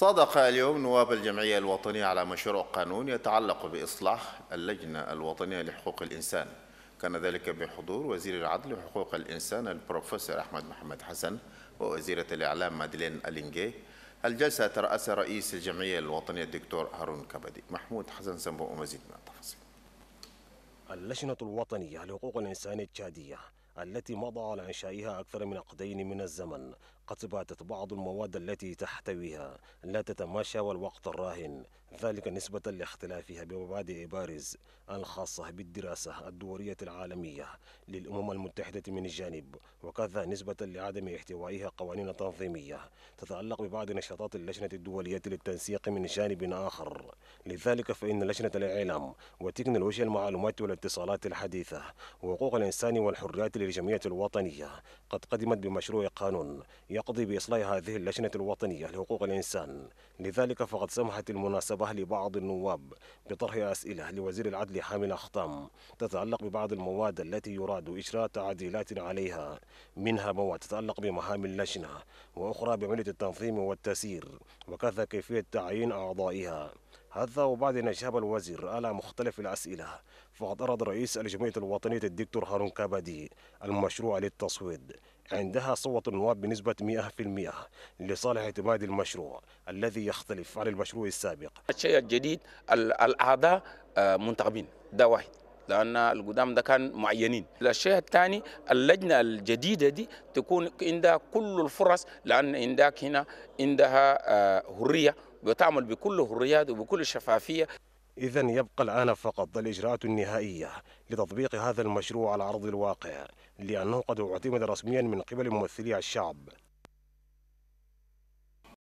صادق اليوم نواب الجمعية الوطنية على مشروع قانون يتعلق بإصلاح اللجنة الوطنية لحقوق الإنسان كان ذلك بحضور وزير العدل وحقوق الإنسان البروفيسور أحمد محمد حسن ووزيرة الإعلام مادلين ألينجي الجلسة ترأس رئيس الجمعية الوطنية الدكتور هارون كبدي محمود حسن سمبو مزيد من التفاصيل اللجنة الوطنية لحقوق الإنسان التشادية التي مضى على إنشائها أكثر من عقدين من الزمن قد باتت بعض المواد التي تحتويها لا تتماشى والوقت الراهن ذلك نسبة لاختلافها بمبادئ بارز الخاصة بالدراسة الدورية العالمية للأمم المتحدة من الجانب وكذا نسبة لعدم احتوائها قوانين تنظيمية تتعلق ببعض نشاطات اللجنة الدولية للتنسيق من جانب آخر لذلك فإن لجنة الإعلام وتكنولوجيا المعلومات والاتصالات الحديثة وحقوق الإنسان والحريات الجمعية الوطنية قد قدمت بمشروع قانون يقضي بإصلاح هذه اللجنة الوطنية لحقوق الإنسان لذلك فقد سمحت المناسبة لبعض النواب بطرح أسئلة لوزير العدل حامل أخطام تتعلق ببعض المواد التي يراد إجراء تعديلات عليها منها مواد تتعلق بمهام اللجنة وأخرى بعملية التنظيم والتسيير وكذا كيفية تعيين أعضائها هذا وبعد أن أجاب الوزير على مختلف الأسئلة فقد ارد رئيس الجمعية الوطنية الدكتور هارون كابادي المشروع للتصويت عندها صوت النواب بنسبة 100% لصالح اعتماد المشروع الذي يختلف عن المشروع السابق الشيء الجديد الأعضاء آه، منتخبين ده واحد لأن القدام ده كان معينين الشيء الثاني اللجنة الجديدة دي تكون عندها كل الفرص لأن عندك هنا عندها آه، حرية وتعمل بكل حريات وبكل شفافيه إذا يبقى الآن فقط الإجراءات النهائية لتطبيق هذا المشروع على أرض الواقع لأنه قد اعتمد رسميا من قبل ممثلي الشعب